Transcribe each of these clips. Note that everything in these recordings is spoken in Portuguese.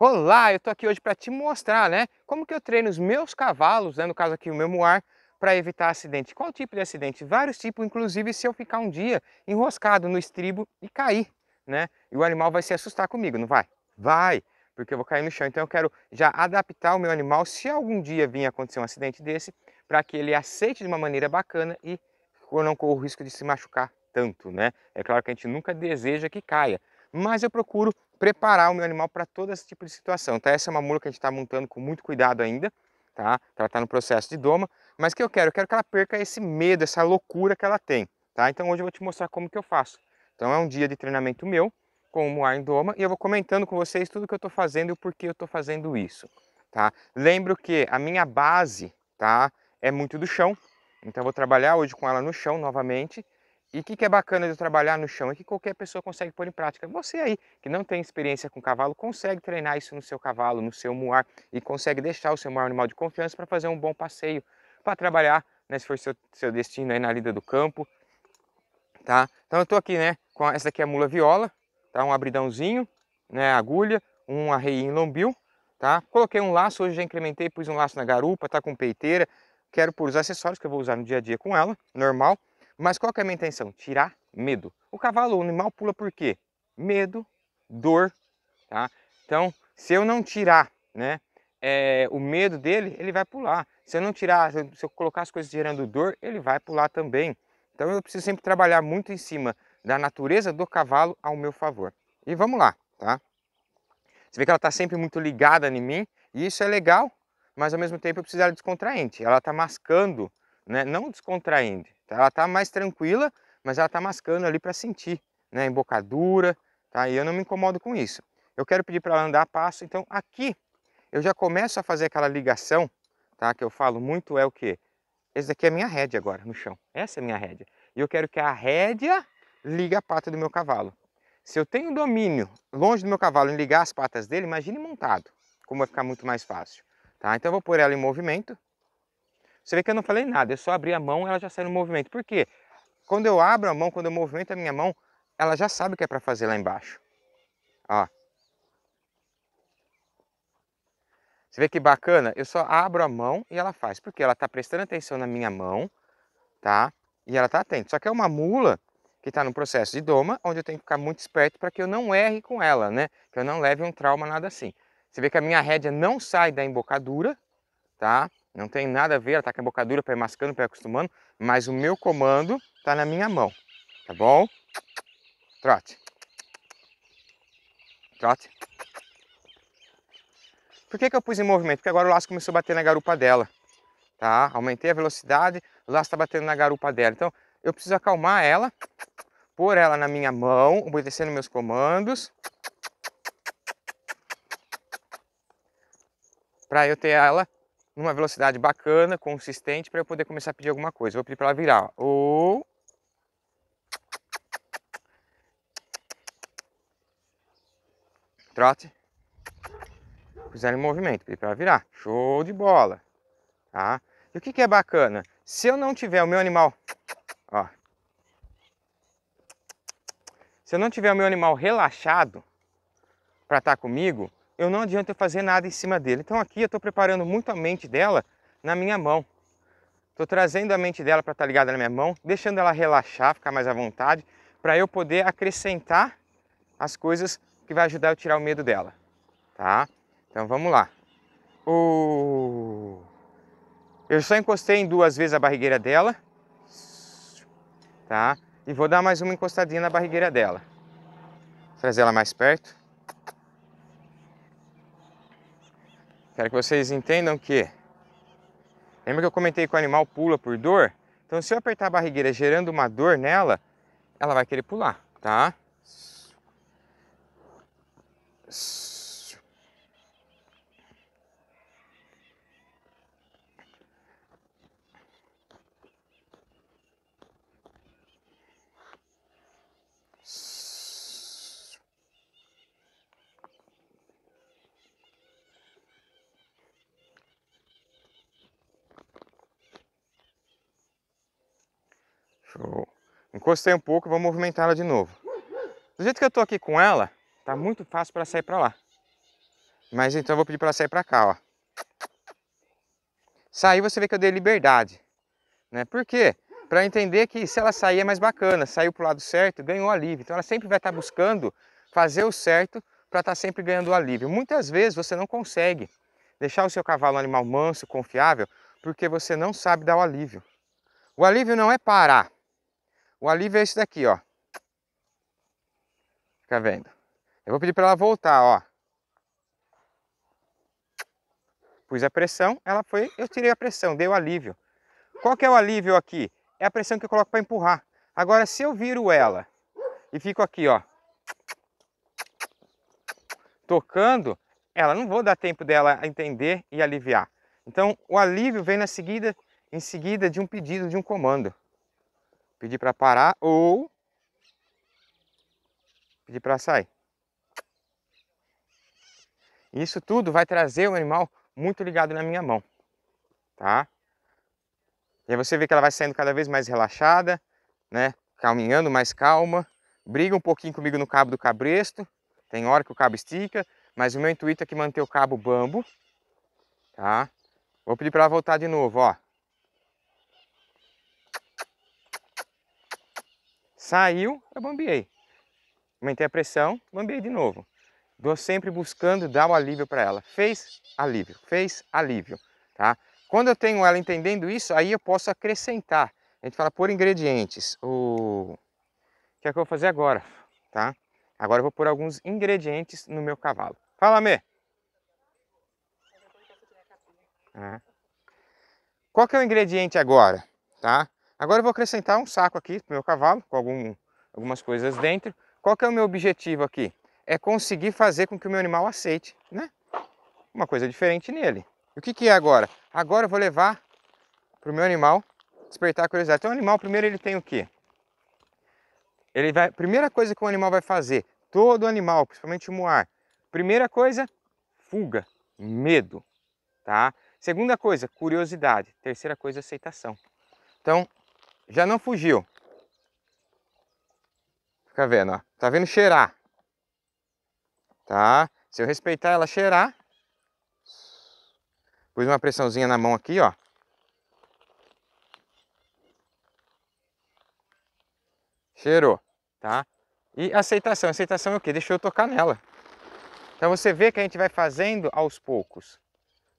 Olá, eu estou aqui hoje para te mostrar, né, como que eu treino os meus cavalos, né, no caso aqui o meu moar, para evitar acidente. Qual tipo de acidente? Vários tipos, inclusive se eu ficar um dia enroscado no estribo e cair, né, e o animal vai se assustar comigo, não vai? Vai, porque eu vou cair no chão. Então eu quero já adaptar o meu animal, se algum dia vir acontecer um acidente desse, para que ele aceite de uma maneira bacana e não corra o risco de se machucar tanto, né? É claro que a gente nunca deseja que caia, mas eu procuro preparar o meu animal para todo esse tipo de situação. Então Essa é uma mula que a gente está montando com muito cuidado ainda, tá? ela está no processo de doma, mas o que eu quero? Eu quero que ela perca esse medo, essa loucura que ela tem. Tá? Então hoje eu vou te mostrar como que eu faço. Então é um dia de treinamento meu, com o Moar em Doma, e eu vou comentando com vocês tudo que eu estou fazendo e o porquê eu estou fazendo isso. Tá? Lembro que a minha base tá, é muito do chão, então eu vou trabalhar hoje com ela no chão novamente, e o que, que, é bacana de trabalhar no chão é que qualquer pessoa consegue pôr em prática. Você aí, que não tem experiência com cavalo, consegue treinar isso no seu cavalo, no seu muar, e consegue deixar o seu muar animal de confiança para fazer um bom passeio, para trabalhar, né, se for seu, seu destino aí na lida do campo. Tá? Então eu estou aqui, né, com essa aqui é a mula viola, tá? um abridãozinho, né, agulha, um arreio em lombil, tá? Coloquei um laço, hoje já incrementei, pus um laço na garupa, está com peiteira, quero pôr os acessórios que eu vou usar no dia a dia com ela, normal. Mas qual que é a minha intenção? Tirar medo. O cavalo, o animal pula por quê? Medo, dor, tá? Então, se eu não tirar, né, é, o medo dele, ele vai pular. Se eu não tirar, se eu colocar as coisas gerando dor, ele vai pular também. Então eu preciso sempre trabalhar muito em cima da natureza do cavalo ao meu favor. E vamos lá, tá? Você vê que ela está sempre muito ligada em mim, e isso é legal, mas ao mesmo tempo eu preciso dela descontraente. Ela está mascando, né? não descontraindo, então, ela está mais tranquila, mas ela está mascando ali para sentir, né? Embocadura, tá? E eu não me incomodo com isso. Eu quero pedir para ela andar a passo, então aqui eu já começo a fazer aquela ligação, tá? Que eu falo muito é o que? Esse daqui é a minha rédea agora no chão. Essa é a minha rédea. E eu quero que a rédea ligue a pata do meu cavalo. Se eu tenho domínio longe do meu cavalo em ligar as patas dele, imagine montado, como vai ficar muito mais fácil. Tá? Então eu vou pôr ela em movimento, você vê que eu não falei nada, eu só abri a mão e ela já sai no movimento. Por quê? Quando eu abro a mão, quando eu movimento a minha mão, ela já sabe o que é para fazer lá embaixo. Ó. Você vê que bacana? Eu só abro a mão e ela faz. Porque ela está prestando atenção na minha mão, tá? E ela está atenta. Só que é uma mula que está no processo de doma, onde eu tenho que ficar muito esperto para que eu não erre com ela, né? Que eu não leve um trauma, nada assim. Você vê que a minha rédea não sai da embocadura, tá? Não tem nada a ver, ela tá com a bocadura para mascando, para acostumando, mas o meu comando tá na minha mão, tá bom? Trote. Trote. Por que, que eu pus em movimento? Porque agora o laço começou a bater na garupa dela, tá? Aumentei a velocidade, o laço tá batendo na garupa dela. Então, eu preciso acalmar ela, pôr ela na minha mão, obedecendo meus comandos, para eu ter ela numa velocidade bacana, consistente, para eu poder começar a pedir alguma coisa. Vou pedir para ela virar. Ou. Trote. Fizeram em movimento, pedi para ela virar. Show de bola. Tá? E o que, que é bacana? Se eu não tiver o meu animal. Ó. Se eu não tiver o meu animal relaxado para estar tá comigo, eu não adianta eu fazer nada em cima dele. Então aqui eu estou preparando muito a mente dela na minha mão. Estou trazendo a mente dela para estar tá ligada na minha mão, deixando ela relaxar, ficar mais à vontade, para eu poder acrescentar as coisas que vai ajudar eu tirar o medo dela, tá? Então vamos lá. Uh... Eu só encostei em duas vezes a barrigueira dela, tá? E vou dar mais uma encostadinha na barrigueira dela. Trazer ela mais perto. Quero que vocês entendam que. Lembra que eu comentei que o animal pula por dor? Então, se eu apertar a barrigueira gerando uma dor nela, ela vai querer pular, tá? Show. Encostei um pouco, vou movimentar ela de novo. Do jeito que eu tô aqui com ela, tá muito fácil para sair para lá. Mas então eu vou pedir para ela sair para cá, ó. Sair você vê que eu dei liberdade, né? Por quê? Para entender que se ela sair é mais bacana, saiu pro lado certo, ganhou alívio. Então ela sempre vai estar tá buscando fazer o certo para estar tá sempre ganhando alívio. Muitas vezes você não consegue deixar o seu cavalo um animal manso, confiável, porque você não sabe dar o alívio. O alívio não é parar, o alívio é esse daqui, ó. Fica vendo. Eu vou pedir para ela voltar, ó. Pus a pressão, ela foi, eu tirei a pressão, deu alívio. Qual que é o alívio aqui? É a pressão que eu coloco para empurrar. Agora, se eu viro ela e fico aqui, ó, tocando, ela não vou dar tempo dela entender e aliviar. Então, o alívio vem na seguida, em seguida de um pedido, de um comando pedir para parar ou pedir para sair. Isso tudo vai trazer o animal muito ligado na minha mão, tá? E aí você vê que ela vai saindo cada vez mais relaxada, né? Caminhando mais calma, briga um pouquinho comigo no cabo do cabresto, tem hora que o cabo estica, mas o meu intuito é que manter o cabo bambo, tá? Vou pedir para ela voltar de novo, ó. Saiu, eu bombeei Aumentei a pressão, bombeei de novo. Estou sempre buscando dar o alívio para ela. Fez alívio, fez alívio. Tá? Quando eu tenho ela entendendo isso, aí eu posso acrescentar. A gente fala por ingredientes. O que é que eu vou fazer agora? Tá? Agora eu vou pôr alguns ingredientes no meu cavalo. Fala, Mê! Qual que é o ingrediente agora? Tá? Agora eu vou acrescentar um saco aqui para o meu cavalo, com algum, algumas coisas dentro. Qual que é o meu objetivo aqui? É conseguir fazer com que o meu animal aceite, né? Uma coisa diferente nele. E o que, que é agora? Agora eu vou levar para o meu animal despertar a curiosidade. Então o animal, primeiro ele tem o quê? Ele vai, primeira coisa que o animal vai fazer, todo animal, principalmente o moar, primeira coisa, fuga, medo, tá? Segunda coisa, curiosidade. Terceira coisa, aceitação. Então, já não fugiu. Fica vendo, ó. Tá vendo cheirar. Tá? Se eu respeitar ela cheirar, pus uma pressãozinha na mão aqui, ó. Cheirou, tá? E aceitação. Aceitação é o quê? Deixa eu tocar nela. Então você vê que a gente vai fazendo aos poucos,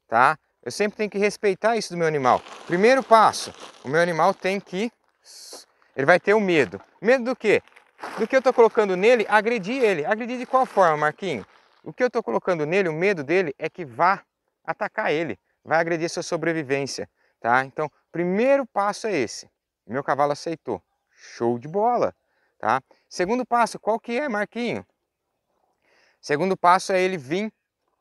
tá? Eu sempre tenho que respeitar isso do meu animal. Primeiro passo, o meu animal tem que. Ele vai ter o um medo. Medo do quê? Do que eu estou colocando nele, agredir ele. Agredir de qual forma, Marquinho? O que eu estou colocando nele, o medo dele é que vá atacar ele, vai agredir sua sobrevivência, tá? Então, primeiro passo é esse. Meu cavalo aceitou. Show de bola, tá? Segundo passo, qual que é, Marquinho? Segundo passo é ele vir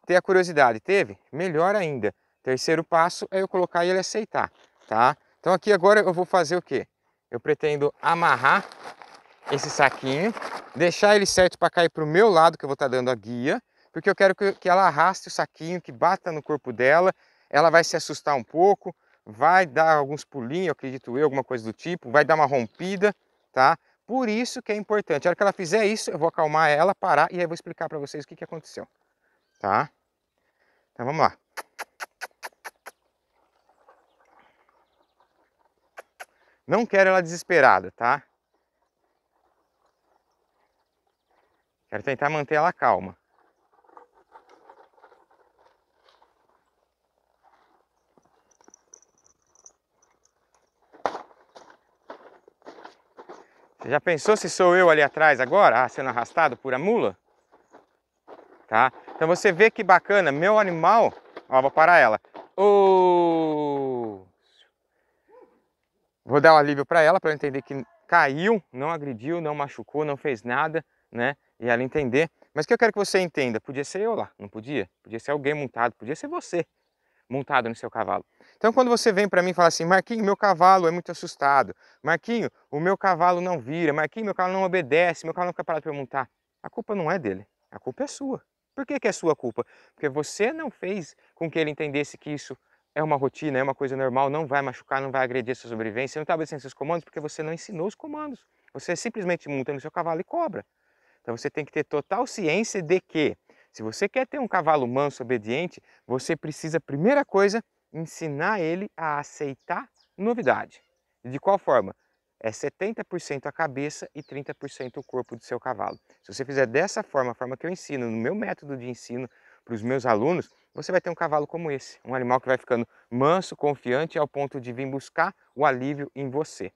ter a curiosidade. Teve? Melhor ainda. Terceiro passo é eu colocar e ele aceitar, tá? Então aqui agora eu vou fazer o quê? Eu pretendo amarrar esse saquinho, deixar ele certo para cair para o meu lado, que eu vou estar tá dando a guia, porque eu quero que ela arraste o saquinho, que bata no corpo dela, ela vai se assustar um pouco, vai dar alguns pulinhos, eu acredito eu, alguma coisa do tipo, vai dar uma rompida, tá? Por isso que é importante. A hora que ela fizer isso, eu vou acalmar ela, parar e aí eu vou explicar para vocês o que, que aconteceu, tá? Então vamos lá. Não quero ela desesperada, tá? Quero tentar manter ela calma. Você já pensou se sou eu ali atrás agora, ah, sendo arrastado por a mula? Tá? Então você vê que bacana, meu animal Ó, vou parar ela. Oh! Vou dar o um alívio para ela, para ela entender que caiu, não agrediu, não machucou, não fez nada, né? E ela entender. Mas o que eu quero que você entenda, podia ser eu lá, não podia? Podia ser alguém montado, podia ser você montado no seu cavalo. Então quando você vem para mim e fala assim, Marquinho, meu cavalo é muito assustado. Marquinho, o meu cavalo não vira. Marquinho, meu cavalo não obedece, meu cavalo não fica parado para montar. A culpa não é dele, a culpa é sua. Por que, que é sua culpa? Porque você não fez com que ele entendesse que isso é uma rotina, é uma coisa normal, não vai machucar, não vai agredir a sua sobrevivência, não está obedecendo seus comandos porque você não ensinou os comandos. Você simplesmente monta no seu cavalo e cobra. Então você tem que ter total ciência de que, se você quer ter um cavalo manso, obediente, você precisa, primeira coisa, ensinar ele a aceitar novidade. de qual forma? é 70% a cabeça e 30% o corpo do seu cavalo. Se você fizer dessa forma, a forma que eu ensino, no meu método de ensino para os meus alunos, você vai ter um cavalo como esse, um animal que vai ficando manso, confiante, ao ponto de vir buscar o alívio em você.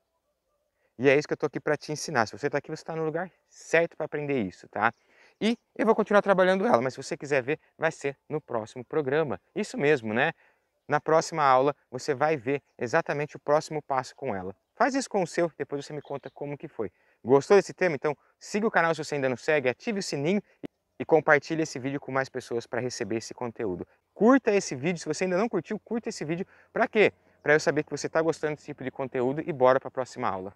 E é isso que eu estou aqui para te ensinar. Se você está aqui, você está no lugar certo para aprender isso, tá? E eu vou continuar trabalhando ela, mas se você quiser ver, vai ser no próximo programa. Isso mesmo, né? Na próxima aula, você vai ver exatamente o próximo passo com ela. Faz isso com o seu, depois você me conta como que foi. Gostou desse tema? Então siga o canal se você ainda não segue, ative o sininho e compartilhe esse vídeo com mais pessoas para receber esse conteúdo. Curta esse vídeo, se você ainda não curtiu, curta esse vídeo. Para quê? Para eu saber que você está gostando desse tipo de conteúdo e bora para a próxima aula.